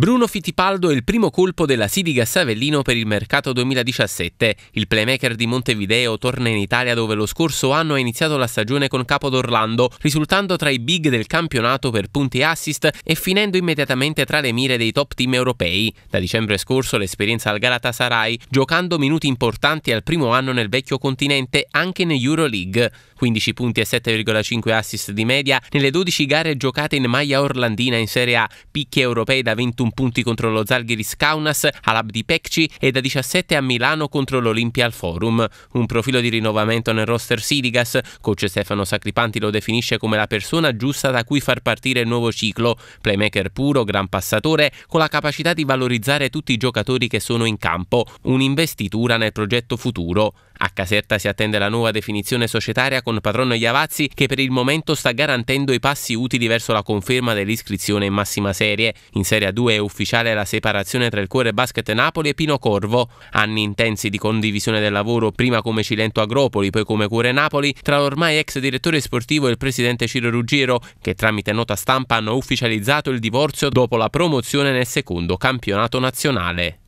Bruno Fittipaldo è il primo colpo della Sidiga Savellino per il mercato 2017. Il playmaker di Montevideo torna in Italia dove lo scorso anno ha iniziato la stagione con capo d'Orlando, risultando tra i big del campionato per punti e assist e finendo immediatamente tra le mire dei top team europei. Da dicembre scorso l'esperienza al Galatasaray, giocando minuti importanti al primo anno nel vecchio continente anche in Euroleague. 15 punti e 7,5 assist di media nelle 12 gare giocate in maglia orlandina in Serie A, picchi europei da 21 con punti contro lo Zalgiris Kaunas, all'Abdi Pecci e da 17 a Milano contro l'Olimpia al Forum. Un profilo di rinnovamento nel roster Sirigas, coach Stefano Sacripanti lo definisce come la persona giusta da cui far partire il nuovo ciclo, playmaker puro, gran passatore, con la capacità di valorizzare tutti i giocatori che sono in campo, un'investitura nel progetto futuro. A Caserta si attende la nuova definizione societaria con Padronno Iavazzi che per il momento sta garantendo i passi utili verso la conferma dell'iscrizione in massima serie. In Serie 2 e ufficiale la separazione tra il cuore basket Napoli e Pino Corvo. Anni intensi di condivisione del lavoro, prima come Cilento Agropoli, poi come Cuore Napoli, tra ormai ex direttore sportivo e il presidente Ciro Ruggiero, che tramite nota stampa hanno ufficializzato il divorzio dopo la promozione nel secondo campionato nazionale.